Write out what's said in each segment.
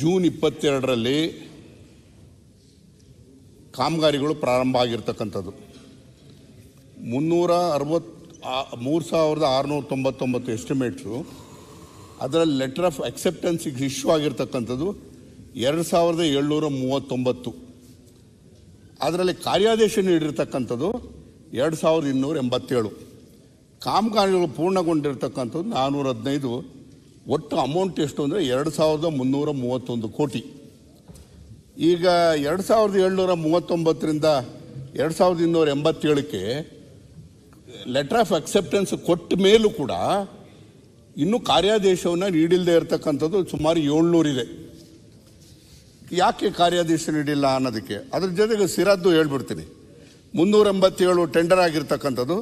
June ಇಪ್ಪತ್ತೆರಡರಲ್ಲಿ ಕಾಮಗಾರಿಗಳು ಪ್ರಾರಂಭ ಆಗಿರ್ತಕ್ಕಂಥದ್ದು ಮುನ್ನೂರ ಅರವತ್ತು ಮೂರು ಸಾವಿರದ ಆರುನೂರ ತೊಂಬತ್ತೊಂಬತ್ತು ಎಸ್ಟಿಮೇಟ್ಸು ಅದರಲ್ಲಿ ಲೆಟರ್ ಆಫ್ ಅಕ್ಸೆಪ್ಟೆನ್ಸಿಗೆ ಇಶ್ಯೂ ಆಗಿರ್ತಕ್ಕಂಥದ್ದು ಎರಡು ಸಾವಿರದ ಏಳ್ನೂರ ಮೂವತ್ತೊಂಬತ್ತು ಅದರಲ್ಲಿ ಕಾರ್ಯಾದೇಶ ನೀಡಿರ್ತಕ್ಕಂಥದ್ದು ಎರಡು ಸಾವಿರದ ಇನ್ನೂರ ಎಂಬತ್ತೇಳು ಕಾಮಗಾರಿಗಳು ಪೂರ್ಣಗೊಂಡಿರ್ತಕ್ಕಂಥದ್ದು ನಾನ್ನೂರ ಹದಿನೈದು ಒಟ್ಟು ಅಮೌಂಟ್ ಎಷ್ಟು ಅಂದರೆ ಎರಡು ಸಾವಿರದ ಮುನ್ನೂರ ಮೂವತ್ತೊಂದು ಕೋಟಿ ಈಗ ಎರಡು ಸಾವಿರದ ಏಳ್ನೂರ ಮೂವತ್ತೊಂಬತ್ತರಿಂದ ಎರಡು ಸಾವಿರದ ಇನ್ನೂರ ಎಂಬತ್ತೇಳಕ್ಕೆ ಲೆಟರ್ ಆಫ್ ಅಕ್ಸೆಪ್ಟೆನ್ಸ್ ಕೊಟ್ಟ ಮೇಲೂ ಕೂಡ ಇನ್ನೂ ಕಾರ್ಯಾದೇಶವನ್ನು ನೀಡಿಲ್ಲದೆ ಇರತಕ್ಕಂಥದ್ದು ಸುಮಾರು ಏಳ್ನೂರಿದೆ ಯಾಕೆ ಕಾರ್ಯಾದೇಶ ನೀಡಿಲ್ಲ ಅನ್ನೋದಕ್ಕೆ ಅದ್ರ ಜೊತೆಗೆ ಸಿರದ್ದು ಹೇಳ್ಬಿಡ್ತೀನಿ ಮುನ್ನೂರ ಎಂಬತ್ತೇಳು ಟೆಂಡರ್ ಆಗಿರ್ತಕ್ಕಂಥದ್ದು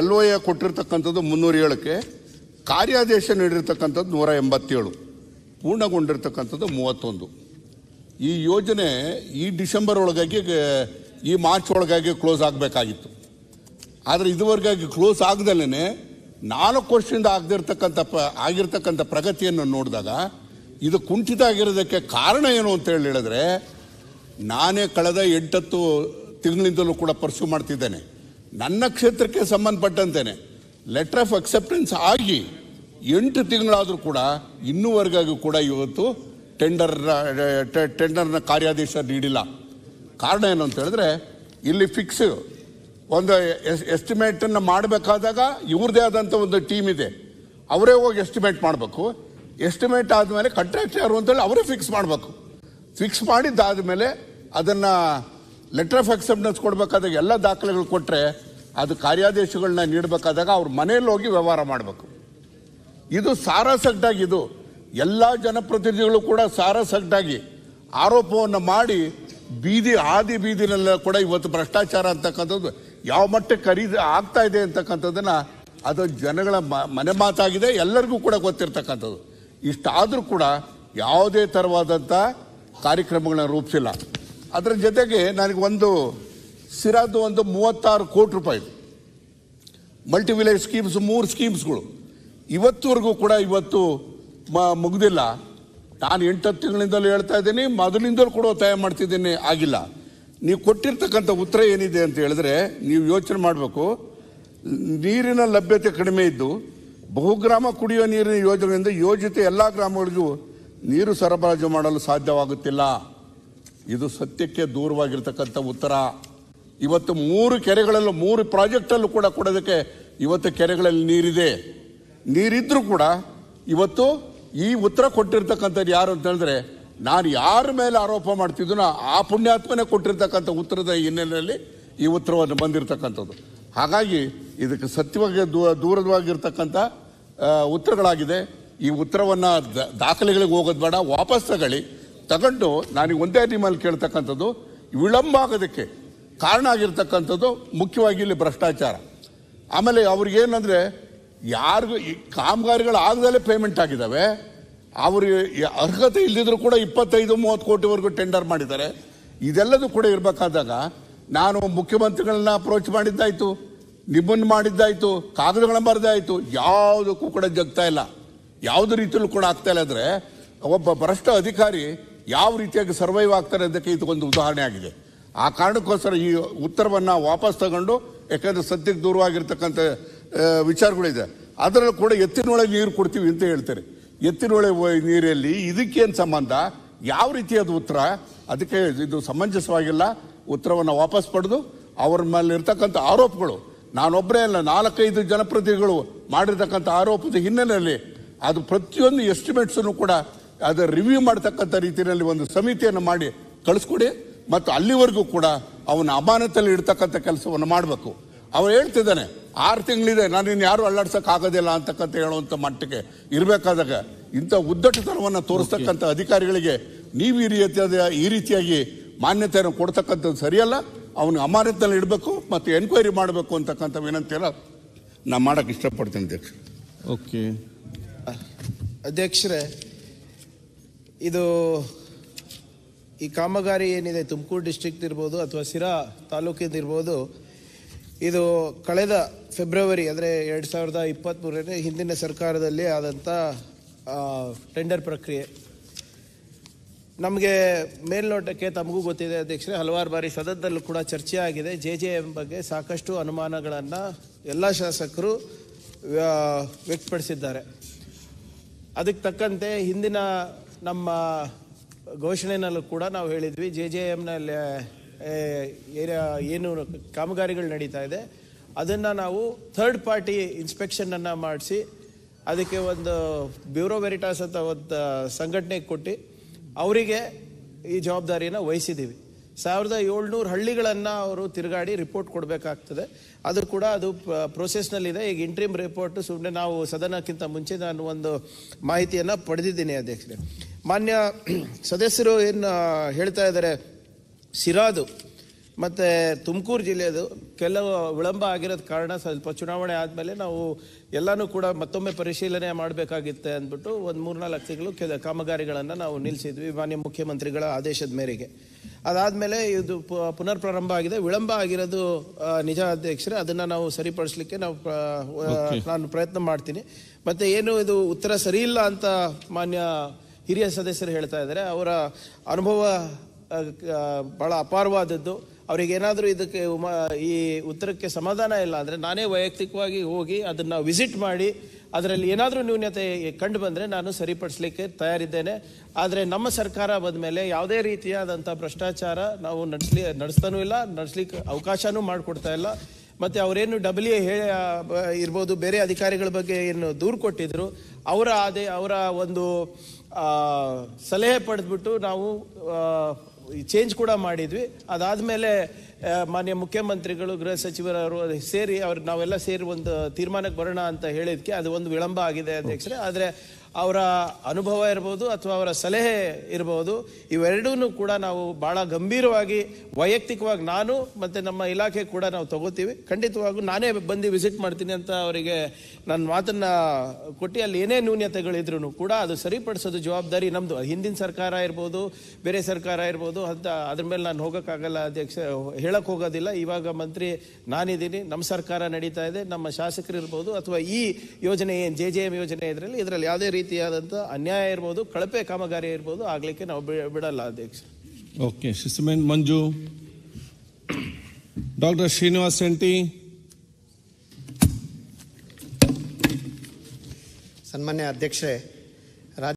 ಎಲ್ ಒ ಎ ಕೊಟ್ಟಿರ್ತಕ್ಕಂಥದ್ದು ಮುನ್ನೂರ ಏಳಕ್ಕೆ ಕಾರ್ಯಾದೇಶ ನೀಡಿರ್ತಕ್ಕಂಥದ್ದು ನೂರ ಎಂಬತ್ತೇಳು ಪೂರ್ಣಗೊಂಡಿರ್ತಕ್ಕಂಥದ್ದು ಮೂವತ್ತೊಂದು ಈ ಯೋಜನೆ ಈ ಡಿಸೆಂಬರ್ ಒಳಗಾಗಿ ಈ ಮಾರ್ಚ್ ಒಳಗಾಗಿ ಕ್ಲೋಸ್ ಆಗಬೇಕಾಗಿತ್ತು ಆದರೆ ಇದುವರೆಗಾಗಿ ಕ್ಲೋಸ್ ಆಗದಲ್ಲೇ ನಾಲ್ಕು ವರ್ಷದಿಂದ ಆಗದಿರ್ತಕ್ಕಂಥ ಪ ಆಗಿರ್ತಕ್ಕಂಥ ಪ್ರಗತಿಯನ್ನು ನೋಡಿದಾಗ ಇದು ಕುಂಠಿತ ಆಗಿರೋದಕ್ಕೆ ಕಾರಣ ಏನು ಅಂತ ಹೇಳಿ ಹೇಳಿದ್ರೆ ನಾನೇ ಕಳೆದ ಎಂಟತ್ತು ತಿಂಗಳಿಂದಲೂ ಕೂಡ ಪರ್ಸ್ಯೂ ಮಾಡ್ತಿದ್ದೇನೆ ನನ್ನ ಕ್ಷೇತ್ರಕ್ಕೆ ಸಂಬಂಧಪಟ್ಟಂತೇನೆ ಲೆಟರ್ ಆಫ್ ಅಕ್ಸೆಪ್ಟೆನ್ಸ್ ಆಗಿ ಎಂಟು ತಿಂಗಳಾದರೂ ಕೂಡ ಇನ್ನೂವರೆಗೂ ಕೂಡ ಇವತ್ತು ಟೆಂಡರ್ ಟೆಂಡರ್ನ ಕಾರ್ಯಾದೇಶ ನೀಡಿಲ್ಲ ಕಾರಣ ಏನು ಅಂತ ಹೇಳಿದ್ರೆ ಇಲ್ಲಿ ಫಿಕ್ಸ್ ಒಂದು ಎಸ್ ಎಸ್ಟಿಮೇಟನ್ನು ಮಾಡಬೇಕಾದಾಗ ಇವ್ರದೇ ಆದಂಥ ಒಂದು ಟೀಮ್ ಇದೆ ಅವರೇ ಹೋಗಿ ಎಸ್ಟಿಮೇಟ್ ಮಾಡಬೇಕು ಎಸ್ಟಿಮೇಟ್ ಆದಮೇಲೆ ಕಂಟ್ರಾಕ್ಟ್ ಯಾರು ಅಂತೇಳಿ ಅವರೇ ಫಿಕ್ಸ್ ಮಾಡಬೇಕು ಫಿಕ್ಸ್ ಮಾಡಿದ್ದಾದ ಮೇಲೆ ಅದನ್ನು ಲೆಟರ್ ಆಫ್ ಅಕ್ಸೆಪ್ಟೆನ್ಸ್ ಕೊಡಬೇಕಾದಾಗ ಎಲ್ಲ ದಾಖಲೆಗಳು ಕೊಟ್ಟರೆ ಅದು ಕಾರ್ಯಾದೇಶಗಳನ್ನ ನೀಡಬೇಕಾದಾಗ ಅವ್ರ ಮನೆಯಲ್ಲಿ ಹೋಗಿ ವ್ಯವಹಾರ ಮಾಡಬೇಕು ಇದು ಇದು ಎಲ್ಲ ಜನಪ್ರತಿನಿಧಿಗಳು ಕೂಡ ಸಾರಾಸಗ್ಡಾಗಿ ಆರೋಪವನ್ನು ಮಾಡಿ ಬೀದಿ ಆದಿ ಬೀದಿನೆಲ್ಲ ಕೂಡ ಇವತ್ತು ಭ್ರಷ್ಟಾಚಾರ ಅಂತಕ್ಕಂಥದ್ದು ಯಾವ ಮಟ್ಟಕ್ಕೆ ಖರೀದಿ ಆಗ್ತಾ ಇದೆ ಅಂತಕ್ಕಂಥದ್ದನ್ನು ಅದು ಜನಗಳ ಮನೆ ಮಾತಾಗಿದೆ ಎಲ್ಲರಿಗೂ ಕೂಡ ಗೊತ್ತಿರ್ತಕ್ಕಂಥದ್ದು ಇಷ್ಟಾದರೂ ಕೂಡ ಯಾವುದೇ ಥರವಾದಂಥ ಕಾರ್ಯಕ್ರಮಗಳನ್ನ ರೂಪಿಸಿಲ್ಲ ಅದರ ಜೊತೆಗೆ ನನಗೆ ಒಂದು ಸಿರಾದು ಒಂದು ಮೂವತ್ತಾರು ಕೋಟಿ ರೂಪಾಯಿ ಮಲ್ಟಿವಿಲೇಜ್ ಸ್ಕೀಮ್ಸ್ ಮೂರು ಸ್ಕೀಮ್ಸ್ಗಳು ಇವತ್ತುವರೆಗೂ ಕೂಡ ಇವತ್ತು ಮುಗ್ದಿಲ್ಲ ನಾನು ಎಂಟು ಹತ್ತು ತಿಂಗಳಿಂದಲೂ ಹೇಳ್ತಾ ಇದ್ದೀನಿ ಮೊದಲಿಂದಲೂ ಕೂಡ ತಯಾರು ಮಾಡ್ತಿದ್ದೀನಿ ಆಗಿಲ್ಲ ನೀವು ಕೊಟ್ಟಿರ್ತಕ್ಕಂಥ ಉತ್ತರ ಏನಿದೆ ಅಂತ ಹೇಳಿದ್ರೆ ನೀವು ಯೋಚನೆ ಮಾಡಬೇಕು ನೀರಿನ ಲಭ್ಯತೆ ಕಡಿಮೆ ಇದ್ದು ಬಹುಗ್ರಾಮ ಕುಡಿಯುವ ನೀರಿನ ಯೋಜನೆಯಿಂದ ಯೋಜಿತ ಎಲ್ಲ ಗ್ರಾಮಗಳಿಗೂ ನೀರು ಸರಬರಾಜು ಮಾಡಲು ಸಾಧ್ಯವಾಗುತ್ತಿಲ್ಲ ಇದು ಸತ್ಯಕ್ಕೆ ದೂರವಾಗಿರ್ತಕ್ಕಂಥ ಉತ್ತರ ಇವತ್ತು ಮೂರು ಕೆರೆಗಳಲ್ಲೂ ಮೂರು ಪ್ರಾಜೆಕ್ಟಲ್ಲೂ ಕೂಡ ಕೊಡೋದಕ್ಕೆ ಇವತ್ತು ಕೆರೆಗಳಲ್ಲಿ ನೀರಿದೆ ನೀರಿದ್ರೂ ಕೂಡ ಇವತ್ತು ಈ ಉತ್ತರ ಕೊಟ್ಟಿರ್ತಕ್ಕಂಥದ್ದು ಯಾರು ಅಂತ ಹೇಳಿದ್ರೆ ನಾನು ಯಾರ ಮೇಲೆ ಆರೋಪ ಮಾಡ್ತಿದ್ದೋ ಆ ಪುಣ್ಯಾತ್ಮನೇ ಕೊಟ್ಟಿರ್ತಕ್ಕಂಥ ಉತ್ತರದ ಹಿನ್ನೆಲೆಯಲ್ಲಿ ಈ ಉತ್ತರವನ್ನು ಬಂದಿರತಕ್ಕಂಥದ್ದು ಹಾಗಾಗಿ ಇದಕ್ಕೆ ಸತ್ಯವಾಗಿ ದೂ ದೂರವಾಗಿರ್ತಕ್ಕಂಥ ಉತ್ತರಗಳಾಗಿದೆ ಈ ಉತ್ತರವನ್ನು ದಾಖಲೆಗಳಿಗೆ ಹೋಗೋದು ಬೇಡ ವಾಪಸ್ ತಗೊಳ್ಳಿ ತಗೊಂಡು ನಾನು ಒಂದೇ ನಿಮ್ಮಲ್ಲಿ ಕೇಳ್ತಕ್ಕಂಥದ್ದು ವಿಳಂಬ ಆಗೋದಕ್ಕೆ ಕಾರಣ ಆಗಿರ್ತಕ್ಕಂಥದ್ದು ಮುಖ್ಯವಾಗಿ ಇಲ್ಲಿ ಭ್ರಷ್ಟಾಚಾರ ಆಮೇಲೆ ಅವ್ರಿಗೇನಂದರೆ ಯಾರಿಗೂ ಕಾಮಗಾರಿಗಳು ಆಗದಲ್ಲೇ ಪೇಮೆಂಟ್ ಆಗಿದ್ದಾವೆ ಅವರು ಅರ್ಹತೆ ಇಲ್ಲದಿದ್ರೂ ಕೂಡ ಇಪ್ಪತ್ತೈದು ಮೂವತ್ತು ಕೋಟಿವರೆಗೂ ಟೆಂಡರ್ ಮಾಡಿದ್ದಾರೆ ಇದೆಲ್ಲದೂ ಕೂಡ ಇರಬೇಕಾದಾಗ ನಾನು ಮುಖ್ಯಮಂತ್ರಿಗಳನ್ನ ಅಪ್ರೋಚ್ ಮಾಡಿದ್ದಾಯಿತು ನಿಮ್ಮನ್ನು ಮಾಡಿದ್ದಾಯಿತು ಕಾಗದಗಳನ್ನ ಬರೆದಾಯ್ತು ಯಾವುದಕ್ಕೂ ಕೂಡ ಜಗ್ತಾ ಇಲ್ಲ ಯಾವುದು ರೀತಿಯಲ್ಲೂ ಕೂಡ ಆಗ್ತಾ ಇಲ್ಲ ಅಂದರೆ ಒಬ್ಬ ಭ್ರಷ್ಟ ಅಧಿಕಾರಿ ಯಾವ ರೀತಿಯಾಗಿ ಸರ್ವೈವ್ ಆಗ್ತಾರೆ ಅದಕ್ಕೆ ಇದಕ್ಕೊಂದು ಉದಾಹರಣೆ ಆಗಿದೆ ಆ ಕಾರಣಕ್ಕೋಸ್ಕರ ಈ ಉತ್ತರವನ್ನು ವಾಪಸ್ ತಗೊಂಡು ಯಾಕಂದರೆ ಸದ್ಯಕ್ಕೆ ದೂರವಾಗಿರ್ತಕ್ಕಂಥ ವಿಚಾರಗಳಿದೆ ಅದರಲ್ಲೂ ಕೂಡ ಎತ್ತಿನೊಳೆ ನೀರು ಕೊಡ್ತೀವಿ ಅಂತ ಹೇಳ್ತಾರೆ ಎತ್ತಿನೊಳೆ ನೀರಲ್ಲಿ ಇದಕ್ಕೇನು ಸಂಬಂಧ ಯಾವ ರೀತಿಯಾದ ಉತ್ತರ ಅದಕ್ಕೆ ಇದು ಸಮಂಜಸವಾಗಿಲ್ಲ ಉತ್ತರವನ್ನು ವಾಪಸ್ ಪಡೆದು ಅವ್ರ ಮೇಲೆ ಇರ್ತಕ್ಕಂಥ ಆರೋಪಗಳು ನಾನೊಬ್ಬರೇ ಅಲ್ಲ ನಾಲ್ಕೈದು ಜನಪ್ರತಿನಿಧಿಗಳು ಮಾಡಿರ್ತಕ್ಕಂಥ ಆರೋಪದ ಹಿನ್ನೆಲೆಯಲ್ಲಿ ಅದು ಪ್ರತಿಯೊಂದು ಎಸ್ಟಿಮೇಟ್ಸನ್ನು ಕೂಡ ಅದರ ರಿವ್ಯೂ ಮಾಡ್ತಕ್ಕಂಥ ರೀತಿಯಲ್ಲಿ ಒಂದು ಸಮಿತಿಯನ್ನು ಮಾಡಿ ಕಳಿಸ್ಕೊಡಿ ಮತ್ತು ಅಲ್ಲಿವರೆಗೂ ಕೂಡ ಅವನ ಅಮಾನತಲ್ಲಿ ಇಡ್ತಕ್ಕಂಥ ಕೆಲಸವನ್ನು ಮಾಡಬೇಕು ಅವ್ರು ಹೇಳ್ತಿದ್ದಾನೆ ಆರು ತಿಂಗಳಿದೆ ನಾನು ಇನ್ನು ಯಾರು ಆಗೋದಿಲ್ಲ ಅಂತಕ್ಕಂಥ ಹೇಳುವಂಥ ಮಟ್ಟಕ್ಕೆ ಇರಬೇಕಾದಾಗ ಇಂಥ ಉದ್ದಟತನವನ್ನು ತೋರಿಸ್ತಕ್ಕಂಥ ಅಧಿಕಾರಿಗಳಿಗೆ ನೀವು ಈ ರೀತಿಯಾದ ಈ ರೀತಿಯಾಗಿ ಮಾನ್ಯತೆಯನ್ನು ಕೊಡ್ತಕ್ಕಂಥದ್ದು ಸರಿಯಲ್ಲ ಅವನು ಅಮಾನತಲ್ಲಿ ಇಡಬೇಕು ಮತ್ತು ಎನ್ಕ್ವೈರಿ ಮಾಡಬೇಕು ಅಂತಕ್ಕಂಥ ವಿನಂತಿಯಲ್ಲ ನಾನು ಮಾಡೋಕ್ಕೆ ಇಷ್ಟಪಡ್ತೀನಿ ಅಧ್ಯಕ್ಷ ಓಕೆ ಅಧ್ಯಕ್ಷರೇ ಇದು ಈ ಕಾಮಗಾರಿ ಏನಿದೆ ತುಮಕೂರು ಇರ್ಬೋದು ಅಥವಾ ಸಿರಾ ತಾಲೂಕಿಂದಿರ್ಬೋದು ಇದು ಕಳೆದ ಫೆಬ್ರವರಿ ಅಂದರೆ ಎರಡು ಸಾವಿರದ ಇಪ್ಪತ್ತ್ಮೂರನೇ ಹಿಂದಿನ ಸರ್ಕಾರದಲ್ಲಿ ಆದಂಥ ಟೆಂಡರ್ ಪ್ರಕ್ರಿಯೆ ನಮಗೆ ಮೇಲ್ನೋಟಕ್ಕೆ ತಮಗೂ ಗೊತ್ತಿದೆ ಅಧ್ಯಕ್ಷರೇ ಹಲವಾರು ಬಾರಿ ಸದನದಲ್ಲೂ ಕೂಡ ಚರ್ಚೆ ಆಗಿದೆ ಜೆ ಜೆ ಎಂ ಬಗ್ಗೆ ಸಾಕಷ್ಟು ಅನುಮಾನಗಳನ್ನು ಎಲ್ಲ ಶಾಸಕರು ವ್ಯಕ್ತಪಡಿಸಿದ್ದಾರೆ ಅದಕ್ಕೆ ತಕ್ಕಂತೆ ಹಿಂದಿನ ನಮ್ಮ ಘೋಷಣೆಯಲ್ಲೂ ಕೂಡ ನಾವು ಹೇಳಿದ್ವಿ ಜೆ ಜೆ ಎಮ್ನಲ್ಲಿ ಏನು ಕಾಮಗಾರಿಗಳು ನಡೀತಾ ಇದೆ ಅದನ್ನು ನಾವು ಥರ್ಡ್ ಪಾರ್ಟಿ ಇನ್ಸ್ಪೆಕ್ಷನನ್ನು ಮಾಡಿಸಿ ಅದಕ್ಕೆ ಒಂದು ಬ್ಯೂರೋ ವೆರಿಟಾಸ್ ಅಂತ ಒಂದು ಸಂಘಟನೆಗೆ ಕೊಟ್ಟು ಅವರಿಗೆ ಈ ಜವಾಬ್ದಾರಿಯನ್ನು ವಹಿಸಿದ್ದೀವಿ ಸಾವಿರದ ಏಳ್ನೂರು ಹಳ್ಳಿಗಳನ್ನು ಅವರು ತಿರುಗಾಡಿ ರಿಪೋರ್ಟ್ ಕೊಡಬೇಕಾಗ್ತದೆ ಅದು ಕೂಡ ಅದು ಪ್ರೊಸೆಸ್ನಲ್ಲಿದೆ ಈಗ ಇಂಟ್ರೀಮ್ ರಿಪೋರ್ಟ್ ಸುಮ್ಮನೆ ನಾವು ಸದನಕ್ಕಿಂತ ಮುಂಚೆ ನಾನು ಒಂದು ಮಾಹಿತಿಯನ್ನು ಪಡೆದಿದ್ದೀನಿ ಅಧ್ಯಕ್ಷರೇ ಮಾನ್ಯ ಸದಸ್ಯರು ಏನು ಹೇಳ್ತಾ ಇದ್ದಾರೆ ಸಿರಾದು ಮತ್ತು ತುಮಕೂರು ಜಿಲ್ಲೆಯದು ಕೆಲವು ವಿಳಂಬ ಆಗಿರೋದು ಕಾರಣ ಸ್ವಲ್ಪ ಚುನಾವಣೆ ಆದಮೇಲೆ ನಾವು ಎಲ್ಲನೂ ಕೂಡ ಮತ್ತೊಮ್ಮೆ ಪರಿಶೀಲನೆ ಮಾಡಬೇಕಾಗಿತ್ತೆ ಅಂದ್ಬಿಟ್ಟು ಒಂದು ಮೂರ್ನಾಲ್ಕು ತಿಂಗಳು ಕೆಲ ಕಾಮಗಾರಿಗಳನ್ನು ನಾವು ನಿಲ್ಲಿಸಿದ್ವಿ ಮಾನ್ಯ ಮುಖ್ಯಮಂತ್ರಿಗಳ ಆದೇಶದ ಮೇರೆಗೆ ಅದಾದಮೇಲೆ ಇದು ಪುನರ್ ಪ್ರಾರಂಭ ಆಗಿದೆ ವಿಳಂಬ ಆಗಿರೋದು ನಿಜ ಅಧ್ಯಕ್ಷರೇ ಅದನ್ನು ನಾವು ಸರಿಪಡಿಸಲಿಕ್ಕೆ ನಾವು ನಾನು ಪ್ರಯತ್ನ ಮಾಡ್ತೀನಿ ಮತ್ತು ಏನು ಇದು ಉತ್ತರ ಸರಿಯಿಲ್ಲ ಅಂತ ಮಾನ್ಯ ಹಿರಿಯ ಸದಸ್ಯರು ಹೇಳ್ತಾ ಇದ್ದಾರೆ ಅವರ ಅನುಭವ ಭಾಳ ಅಪಾರವಾದದ್ದು ಅವರಿಗೇನಾದರೂ ಇದಕ್ಕೆ ಈ ಉತ್ತರಕ್ಕೆ ಸಮಾಧಾನ ಇಲ್ಲ ಅಂದರೆ ನಾನೇ ವೈಯಕ್ತಿಕವಾಗಿ ಹೋಗಿ ಅದನ್ನು ವಿಸಿಟ್ ಮಾಡಿ ಅದರಲ್ಲಿ ಏನಾದರೂ ನ್ಯೂನತೆ ಕಂಡು ಬಂದರೆ ನಾನು ಸರಿಪಡಿಸ್ಲಿಕ್ಕೆ ತಯಾರಿದ್ದೇನೆ ಆದರೆ ನಮ್ಮ ಸರ್ಕಾರ ಬಂದ ಮೇಲೆ ಯಾವುದೇ ರೀತಿಯಾದಂಥ ಭ್ರಷ್ಟಾಚಾರ ನಾವು ನಡೆಸಲಿ ನಡೆಸ್ತಾನೂ ಇಲ್ಲ ನಡೆಸ್ಲಿಕ್ಕೆ ಅವಕಾಶನೂ ಮಾಡಿಕೊಡ್ತಾ ಇಲ್ಲ ಮತ್ತು ಅವರೇನು ಡಬ್ಲ್ಯೂ ಹೇಳ ಇರ್ಬೋದು ಬೇರೆ ಅಧಿಕಾರಿಗಳ ಬಗ್ಗೆ ಏನು ದೂರು ಕೊಟ್ಟಿದ್ರು ಅವರ ಅದೇ ಅವರ ಒಂದು ಸಲಹೆ ಪಡೆದ್ಬಿಟ್ಟು ನಾವು ಚೇಂಜ್ ಕೂಡ ಮಾಡಿದ್ವಿ ಅದಾದಮೇಲೆ ಮಾನ್ಯ ಮುಖ್ಯಮಂತ್ರಿಗಳು ಗೃಹ ಸಚಿವರವರು ಸೇರಿ ಅವ್ರು ನಾವೆಲ್ಲ ಸೇರಿ ಒಂದು ತೀರ್ಮಾನಕ್ಕೆ ಬರೋಣ ಅಂತ ಹೇಳಿದ್ಕೆ ಅದು ಒಂದು ವಿಳಂಬ ಆಗಿದೆ ಅಧ್ಯಕ್ಷರೇ ಆದರೆ ಅವರ ಅನುಭವ ಇರ್ಬೋದು ಅಥವಾ ಅವರ ಸಲಹೆ ಇರ್ಬೋದು ಇವೆರಡೂ ಕೂಡ ನಾವು ಭಾಳ ಗಂಭೀರವಾಗಿ ವೈಯಕ್ತಿಕವಾಗಿ ನಾನು ಮತ್ತು ನಮ್ಮ ಇಲಾಖೆ ಕೂಡ ನಾವು ತಗೋತೀವಿ ಖಂಡಿತವಾಗೂ ನಾನೇ ಬಂದು ವಿಸಿಟ್ ಮಾಡ್ತೀನಿ ಅಂತ ಅವರಿಗೆ ನನ್ನ ಮಾತನ್ನು ಕೊಟ್ಟು ಅಲ್ಲಿ ಏನೇ ನ್ಯೂನ್ಯತೆಗಳಿದ್ರೂ ಕೂಡ ಅದು ಸರಿಪಡಿಸೋದು ಜವಾಬ್ದಾರಿ ನಮ್ಮದು ಹಿಂದಿನ ಸರ್ಕಾರ ಇರ್ಬೋದು ಬೇರೆ ಸರ್ಕಾರ ಇರ್ಬೋದು ಅಂತ ಅದ್ರ ಮೇಲೆ ನಾನು ಹೋಗೋಕ್ಕಾಗಲ್ಲ ಅಧ್ಯಕ್ಷ ಹೇಳಕ್ಕೆ ಹೋಗೋದಿಲ್ಲ ಇವಾಗ ಮಂತ್ರಿ ನಾನಿದ್ದೀನಿ ನಮ್ಮ ಸರ್ಕಾರ ನಡೀತಾ ಇದೆ ನಮ್ಮ ಇರ್ಬೋದು ಅಥವಾ ಈ ಯೋಜನೆ ಏನು ಜೆ ಜೆ ಎಂ ಯೋಜನೆ ಇದರಲ್ಲಿ ಇದರಲ್ಲಿ ಯಾವುದೇ ರೀತಿ ರೀತಿಯಾದಂಥ ಅನ್ಯಾಯ ಇರ್ಬೋದು ಕಳಪೆ ಕಾಮಗಾರಿ ಇರ್ಬೋದು ಆಗಲಿಕ್ಕೆ ನಾವು ಬಿಡಲ್ಲ ಅಧ್ಯಕ್ಷ ಓಕೆ ಶಿಸ್ಮೆನ್ ಮಂಜು ಡಾಕ್ಟರ್ ಶ್ರೀನಿವಾಸ್ ಶೆಂಟಿ ಸನ್ಮಾನ್ಯ ಅಧ್ಯಕ್ಷೆ